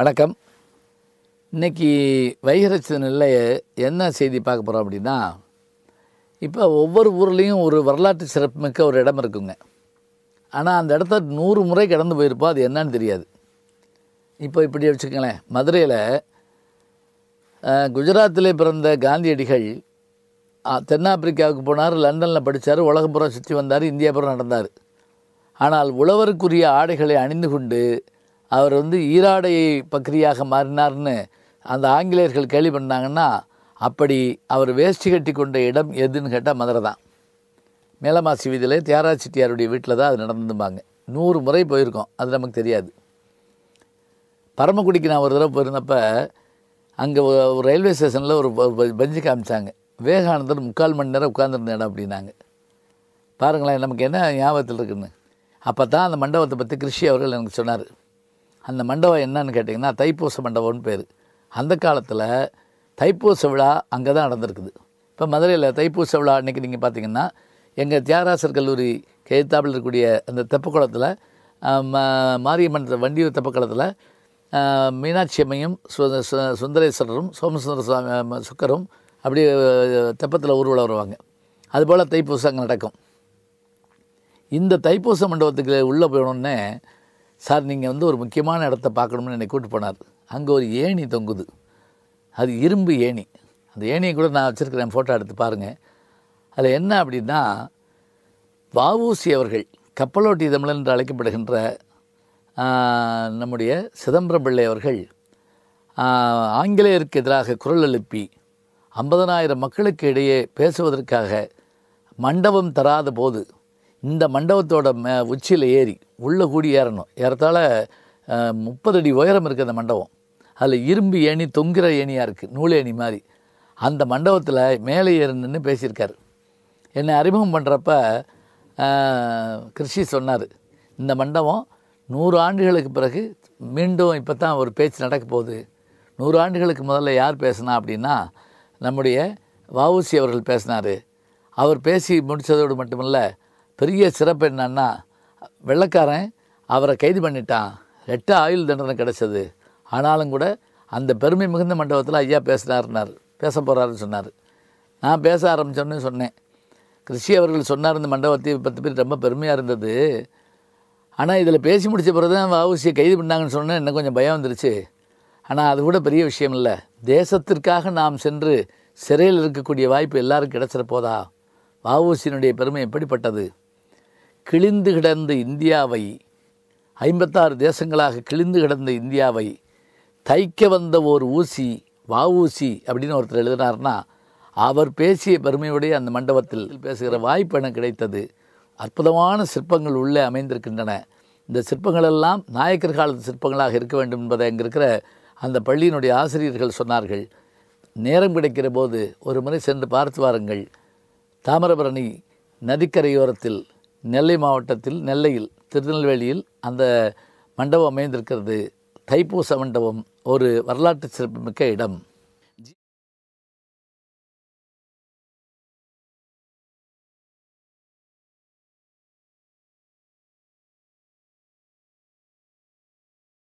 வணக்கம் இன்றைக்கி வைகரசனில் என்ன செய்தி பார்க்க போகிறோம் அப்படின்னா இப்போ ஒவ்வொரு ஊர்லேயும் ஒரு வரலாற்று சிறப்புமிக்க ஒரு இடம் இருக்குங்க ஆனால் அந்த இடத்த நூறு முறை கடந்து போயிருப்போம் அது என்னன்னு தெரியாது இப்போ இப்படி வச்சுக்கங்களேன் மதுரையில் குஜராத்தில் பிறந்த காந்தியடிகள் தென்னாப்பிரிக்காவுக்கு போனார் லண்டனில் படித்தார் உலகப்புறம் சுற்றி வந்தார் இந்தியா புறம் நடந்தார் ஆனால் உழவருக்குரிய ஆடைகளை அணிந்து கொண்டு அவர் வந்து ஈராடை பக்ரியாக மாறினார்னு அந்த ஆங்கிலேயர்கள் கேள்வி பண்ணாங்கன்னா அப்படி அவர் வேஷ்டி கட்டி கொண்ட இடம் எதுன்னு கேட்டால் மதுரை தான் மேலமாசி வீதியில் தியாரா செட்டியாருடைய வீட்டில் தான் அது நடந்துப்பாங்க நூறு முறை போயிருக்கோம் அது நமக்கு தெரியாது பரமக்குடிக்கு நான் ஒரு தடவை போயிருந்தப்ப அங்கே ஒரு ரயில்வே ஸ்டேஷனில் ஒரு பஞ்சு காமிச்சாங்க விவேகானந்தர் முக்கால் மணி நேரம் உட்காந்துருந்த இடம் அப்படின்னாங்க பாருங்களேன் நமக்கு என்ன ஞாபகத்தில் இருக்குன்னு அப்போ தான் அந்த மண்டபத்தை பற்றி கிருஷி அவர்கள் எனக்கு சொன்னார் அந்த மண்டபம் என்னன்னு கேட்டிங்கன்னா தைப்பூச மண்டபம்னு பேர் அந்த காலத்தில் தைப்பூச விழா அங்கே தான் நடந்திருக்குது இப்போ மதுரையில் தைப்பூச விழா அன்றைக்கி நீங்கள் பார்த்தீங்கன்னா எங்கள் தியாகராசர் கல்லூரி கேத்தாப்பில் இருக்கக்கூடிய அந்த தெப்பக்குளத்தில் ம மாரியம்மன் வண்டியூர் தெப்பக்குளத்தில் மீனாட்சி அம்மையும் சுந்தரேஸ்வரரும் சோமசுந்தர சுவாமி சுக்கரும் அப்படி தெப்பத்தில் ஊர்வலம் வருவாங்க அதுபோல் தைப்பூசம் அங்கே நடக்கும் இந்த தைப்பூச மண்டபத்துக்கு உள்ளே போயணுன்னே சார் நீங்கள் வந்து ஒரு முக்கியமான இடத்த பார்க்கணும்னு என்னை கூட்டு போனார் அங்கே ஒரு ஏணி தொங்குது அது இரும்பு ஏணி அந்த ஏணியை கூட நான் வச்சுருக்கிறேன் ஃபோட்டோ எடுத்து பாருங்கள் அதில் என்ன அப்படின்னா வவுசி அவர்கள் கப்பலோட்டி தமிழன் என்று அழைக்கப்படுகின்ற நம்முடைய சிதம்பரம் பிள்ளை அவர்கள் ஆங்கிலேயருக்கு எதிராக குரல் எழுப்பி ஐம்பதனாயிரம் மக்களுக்கு இடையே பேசுவதற்காக மண்டபம் தராத போது இந்த மண்டபத்தோட மே உச்சியில் ஏறி உள்ளே கூடி ஏறணும் ஏறத்தால் முப்பது அடி உயரம் இருக்குது அந்த மண்டபம் அதில் இரும்பு ஏணி தொங்குற ஏணியாக இருக்குது நூல் ஏணி மாதிரி அந்த மண்டபத்தில் மேலே ஏறணுன்னு பேசியிருக்காரு என்னை அறிமுகம் பண்ணுறப்ப கிருஷி சொன்னார் இந்த மண்டபம் நூறு ஆண்டுகளுக்கு பிறகு மீண்டும் இப்போ தான் ஒரு பேச்சு நடக்க போகுது நூறு ஆண்டுகளுக்கு முதல்ல யார் பேசினா அப்படின்னா நம்முடைய வவுசி அவர்கள் பேசினார் அவர் பேசி முடித்ததோடு மட்டுமில்லை பெரிய சிறப்பு என்னன்னா வெள்ளக்காரன் அவரை கைது பண்ணிட்டான் ரெட்ட ஆயுள் தண்டனை கிடச்சது ஆனாலும் கூட அந்த பெருமை மிகுந்த மண்டபத்தில் ஐயா பேசுகிறாருனார் பேச போகிறாருன்னு சொன்னார் நான் பேச ஆரம்பித்தோன்னு சொன்னேன் கிறிஸ்டி அவர்கள் சொன்னார் இந்த மண்டபத்தை பத்து பேர் ரொம்ப பெருமையாக இருந்தது ஆனால் இதில் பேசி முடித்த பிறகு தான் வவுசியை கைது பண்ணாங்கன்னு சொன்னேன் என்ன கொஞ்சம் பயம் வந்துருச்சு ஆனால் அது கூட பெரிய விஷயம் இல்லை தேசத்திற்காக நாம் சென்று சிறையில் இருக்கக்கூடிய வாய்ப்பு எல்லாருக்கும் கிடச்சிட போதா வவுசியினுடைய பெருமை எப்படிப்பட்டது கிழிந்து கிடந்த இந்தியாவை ஐம்பத்தாறு தேசங்களாக கிழிந்து கிடந்த இந்தியாவை தைக்க வந்த ஒரு ஊசி வஊசி அப்படின்னு ஒருத்தர் எழுதினார்னா அவர் பேசிய பெருமையுடைய அந்த மண்டபத்தில் பேசுகிற வாய்ப்பு எனக்கு கிடைத்தது அற்புதமான சிற்பங்கள் உள்ளே அமைந்திருக்கின்றன இந்த சிற்பங்களெல்லாம் நாயக்கர் காலத்து சிற்பங்களாக இருக்க வேண்டும் என்பதை அங்கே இருக்கிற அந்த பள்ளியினுடைய ஆசிரியர்கள் சொன்னார்கள் நேரம் கிடைக்கிற போது ஒரு முறை சென்று பார்த்து வாருங்கள் தாமிரபரணி நதிக்கரையோரத்தில் நெல்லை மாவட்டத்தில் நெல்லையில் திருநெல்வேலியில் அந்த மண்டபம் அமைந்திருக்கிறது தைப்பூச மண்டபம் ஒரு வரலாற்று சிறப்புமிக்க இடம்